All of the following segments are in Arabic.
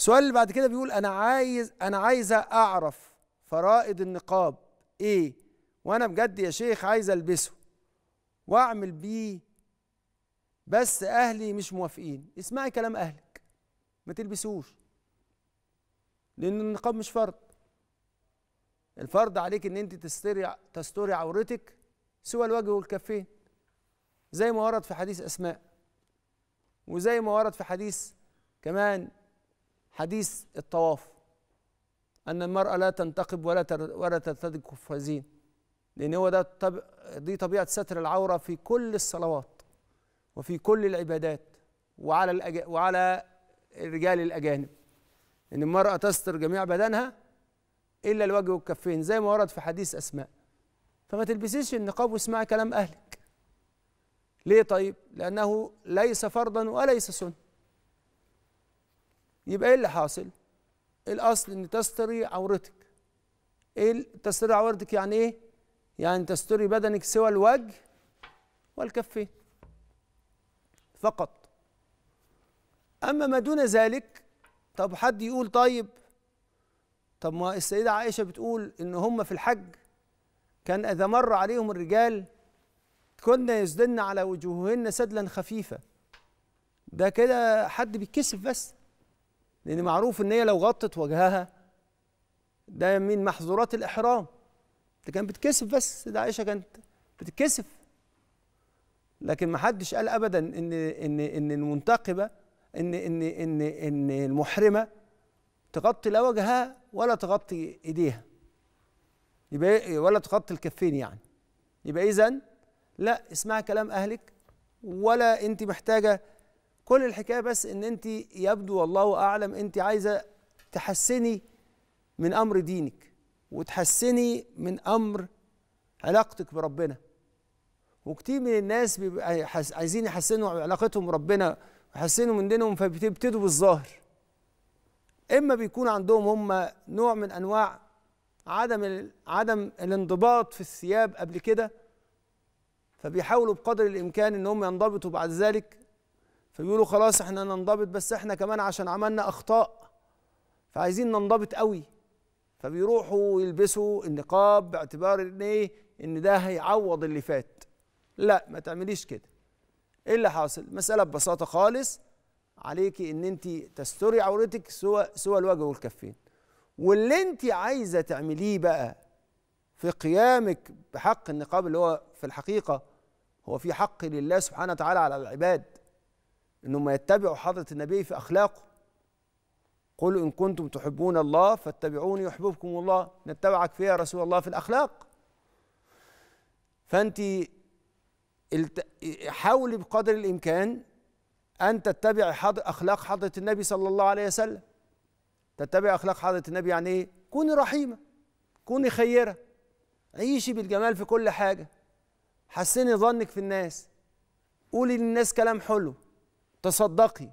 السؤال اللي بعد كده بيقول انا عايز انا عايزه اعرف فرائض النقاب ايه وانا بجد يا شيخ عايز البسه واعمل بيه بس اهلي مش موافقين اسمعي كلام اهلك ما تلبسوش لان النقاب مش فرض الفرض عليك ان انت تستري تستري عورتك سوى الوجه والكفين زي ما ورد في حديث اسماء وزي ما ورد في حديث كمان حديث الطواف أن المرأة لا تنتقب ولا ولا ترتدي قفازين لأن هو ده طب دي طبيعة ستر العورة في كل الصلوات وفي كل العبادات وعلى الأج... وعلى الرجال الأجانب إن المرأة تستر جميع بدنها إلا الوجه والكفين زي ما ورد في حديث أسماء فما تلبسيش النقاب واسمعي كلام أهلك ليه طيب؟ لأنه ليس فرضا وليس سنة يبقى ايه اللي حاصل الاصل ان تستري عورتك ايه تستري عورتك يعني ايه يعني تستري بدنك سوى الوجه والكفين فقط اما ما دون ذلك طب حد يقول طيب طب ما السيده عائشه بتقول ان هم في الحج كان اذا مر عليهم الرجال كنا يسدلن على وجوههن سدلا خفيفا ده كده حد بيتكسف بس لأن معروف إن هي لو غطت وجهها ده من محظورات الإحرام أنت كان بتكسف بس ده عائشة كانت بتتكسف لكن ما حدش قال أبدا إن إن إن المنتقبة إن إن إن إن المحرمة تغطي لا وجهها ولا تغطي إيديها يبقى إيه، ولا تغطي الكفين يعني يبقى إذا لا اسمعي كلام أهلك ولا أنت محتاجة كل الحكايه بس ان انت يبدو والله اعلم انت عايزه تحسني من امر دينك وتحسني من امر علاقتك بربنا وكتير من الناس بيبقى عايزين يحسنوا علاقتهم بربنا ويحسنوا من دينهم فبتبتدوا بالظاهر اما بيكون عندهم هم نوع من انواع عدم عدم الانضباط في الثياب قبل كده فبيحاولوا بقدر الامكان ان هم ينضبطوا بعد ذلك فبيقولوا خلاص احنا ننضبط بس احنا كمان عشان عملنا اخطاء فعايزين ننضبط قوي فبيروحوا يلبسوا النقاب باعتبار ان ايه ان ده هيعوض اللي فات لا ما تعمليش كده ايه اللي حاصل مساله ببساطه خالص عليكي ان انت تستري عورتك سوى سوى الوجه والكفين واللي انت عايزه تعمليه بقى في قيامك بحق النقاب اللي هو في الحقيقه هو في حق لله سبحانه وتعالى على العباد انهم يتبعوا حضره النبي في اخلاقه قل ان كنتم تحبون الله فاتبعوني يحببكم الله نتبعك فيها رسول الله في الاخلاق فانت حاولي بقدر الامكان ان تتبعي حضر اخلاق حضره النبي صلى الله عليه وسلم تتبعي اخلاق حضره النبي يعني ايه كوني رحيمه كوني خيره عيشي بالجمال في كل حاجه حسني ظنك في الناس قولي للناس كلام حلو تصدقي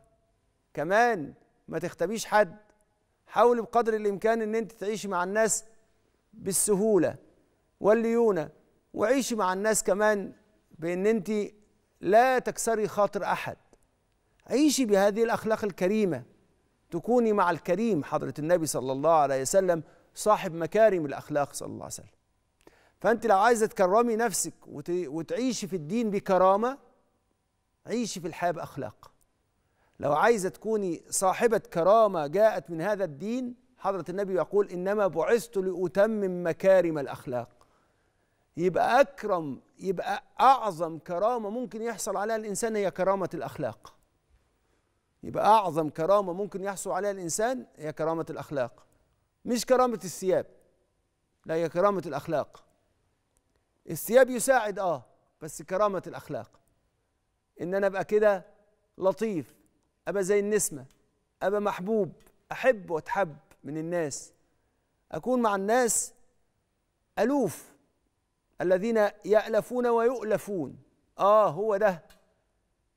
كمان ما تختبيش حد حاولي بقدر الامكان ان انت تعيشي مع الناس بالسهوله والليونه وعيشي مع الناس كمان بان انت لا تكسري خاطر احد عيشي بهذه الاخلاق الكريمه تكوني مع الكريم حضره النبي صلى الله عليه وسلم صاحب مكارم الاخلاق صلى الله عليه وسلم فانت لو عايزه تكرمي نفسك وتعيشي في الدين بكرامه عيشي في الحياه باخلاق لو عايزة تكوني صاحبة كرامة جاءت من هذا الدين حضرة النبي يقول إنما بعثت لأتمم مكارم الأخلاق يبقى أكرم يبقى أعظم كرامة ممكن يحصل عليها الإنسان هي كرامة الأخلاق يبقى أعظم كرامة ممكن يحصل عليها الإنسان هي كرامة الأخلاق مش كرامة الثياب لا هي كرامة الأخلاق الثياب يساعد آه بس كرامة الأخلاق إن أنا أبقى كده لطيف أبقى زي النسمة أبقى محبوب أحب وأتحب من الناس أكون مع الناس ألوف الذين يألفون ويؤلفون آه هو ده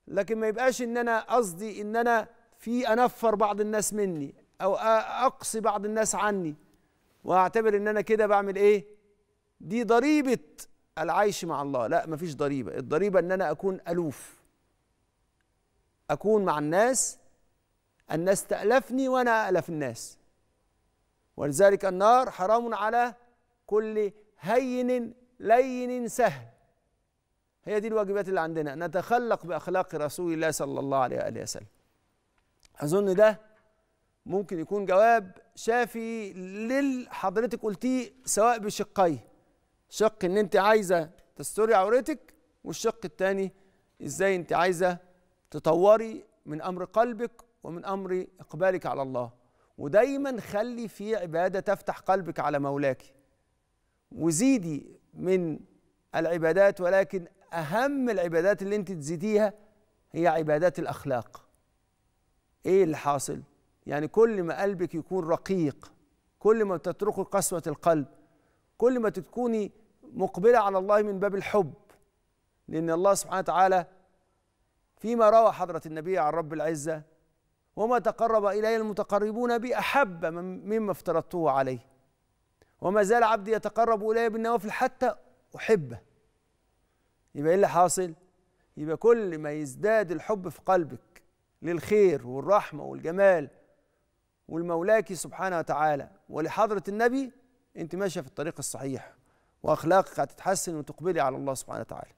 لكن ما يبقاش إن أنا قصدي إن أنا في أنفر بعض الناس مني أو أقصي بعض الناس عني وأعتبر إن أنا كده بعمل إيه دي ضريبة العيش مع الله لا مفيش ضريبة الضريبة إن أنا أكون ألوف أكون مع الناس الناس تألفني وأنا أألف الناس ولذلك النار حرام على كل هين لين سهل هي دي الواجبات اللي عندنا نتخلق بأخلاق رسول الله صلى الله عليه وآله وسلم أظن ده ممكن يكون جواب شافي للحضرتك قلتيه سواء بشقي شق ان انت عايزه تستري عورتك والشق الثاني ازاي انت عايزه تطوري من امر قلبك ومن امر اقبالك على الله ودايما خلي في عباده تفتح قلبك على مولاك وزيدي من العبادات ولكن اهم العبادات اللي انت تزيديها هي عبادات الاخلاق ايه اللي حاصل يعني كل ما قلبك يكون رقيق كل ما تترك قسوه القلب كل ما تكوني مقبله على الله من باب الحب لان الله سبحانه وتعالى فيما روى حضرة النبي عن رب العزة وما تقرب إلي المتقربون بي أحب مما افترضته عليه وما زال عبدي يتقرب إلي بالنوافل حتى أحبه يبقى إيه اللي حاصل؟ يبقى كل ما يزداد الحب في قلبك للخير والرحمة والجمال والمولاك سبحانه وتعالى ولحضرة النبي أنت ماشية في الطريق الصحيح وأخلاقك هتتحسن وتقبلي على الله سبحانه وتعالى